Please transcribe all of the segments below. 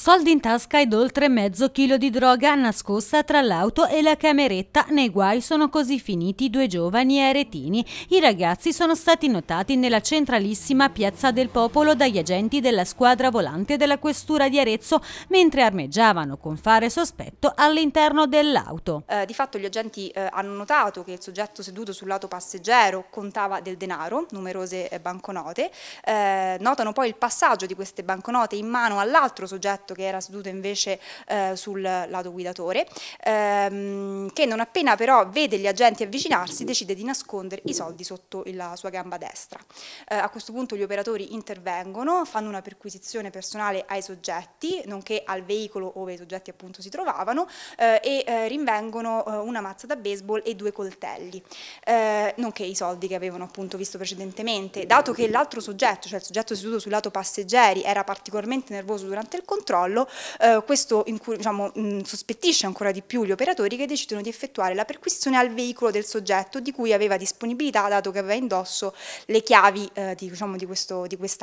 Soldi in tasca ed oltre mezzo chilo di droga nascosta tra l'auto e la cameretta. Nei guai sono così finiti due giovani aretini. I ragazzi sono stati notati nella centralissima Piazza del Popolo dagli agenti della squadra volante della questura di Arezzo mentre armeggiavano con fare sospetto all'interno dell'auto. Eh, di fatto gli agenti eh, hanno notato che il soggetto seduto sul lato passeggero contava del denaro, numerose eh, banconote. Eh, notano poi il passaggio di queste banconote in mano all'altro soggetto soggetto che era seduto invece eh, sul lato guidatore, ehm, che non appena però vede gli agenti avvicinarsi decide di nascondere i soldi sotto la sua gamba destra. Eh, a questo punto gli operatori intervengono, fanno una perquisizione personale ai soggetti, nonché al veicolo dove i soggetti appunto si trovavano eh, e eh, rinvengono eh, una mazza da baseball e due coltelli, eh, nonché i soldi che avevano appunto visto precedentemente. Dato che l'altro soggetto, cioè il soggetto seduto sul lato passeggeri, era particolarmente nervoso durante il controllo, controllo, eh, questo diciamo, mh, mm, sospettisce ancora di più gli operatori che decidono di effettuare la perquisizione al veicolo del soggetto di cui aveva disponibilità dato che aveva indosso le chiavi eh, di, diciamo, di quest'auto. Quest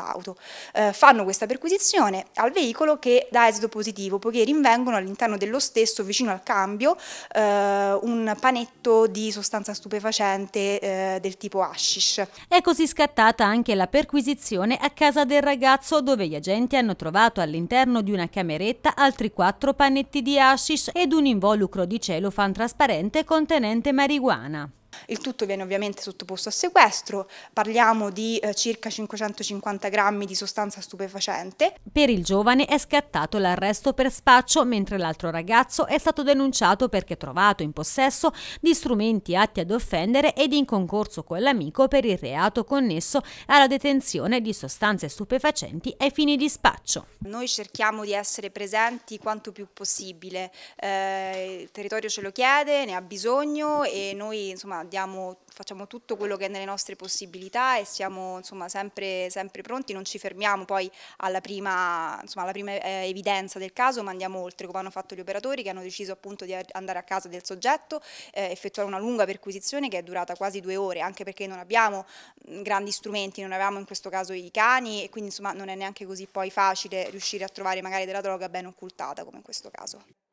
eh, fanno questa perquisizione al veicolo che dà esito positivo poiché rinvengono all'interno dello stesso vicino al cambio eh, un panetto di sostanza stupefacente eh, del tipo hashish. È così scattata anche la perquisizione a casa del ragazzo dove gli agenti hanno trovato all'interno di un una cameretta, altri quattro panetti di hashish ed un involucro di cielo fan trasparente contenente marijuana. Il tutto viene ovviamente sottoposto a sequestro, parliamo di eh, circa 550 grammi di sostanza stupefacente. Per il giovane è scattato l'arresto per spaccio, mentre l'altro ragazzo è stato denunciato perché trovato in possesso di strumenti atti ad offendere ed in concorso con l'amico per il reato connesso alla detenzione di sostanze stupefacenti ai fini di spaccio. Noi cerchiamo di essere presenti quanto più possibile, eh, il territorio ce lo chiede, ne ha bisogno e noi insomma diamo, facciamo tutto quello che è nelle nostre possibilità e siamo insomma, sempre, sempre, pronti, non ci fermiamo poi alla prima, insomma, alla prima eh, evidenza del caso ma andiamo oltre come hanno fatto gli operatori che hanno deciso appunto di andare a casa del soggetto, eh, effettuare una lunga perquisizione che è durata quasi due ore anche perché non abbiamo grandi strumenti, non avevamo in questo caso i cani e quindi insomma non è neanche così poi facile riuscire a trovare magari della droga ben occultata come in questo caso.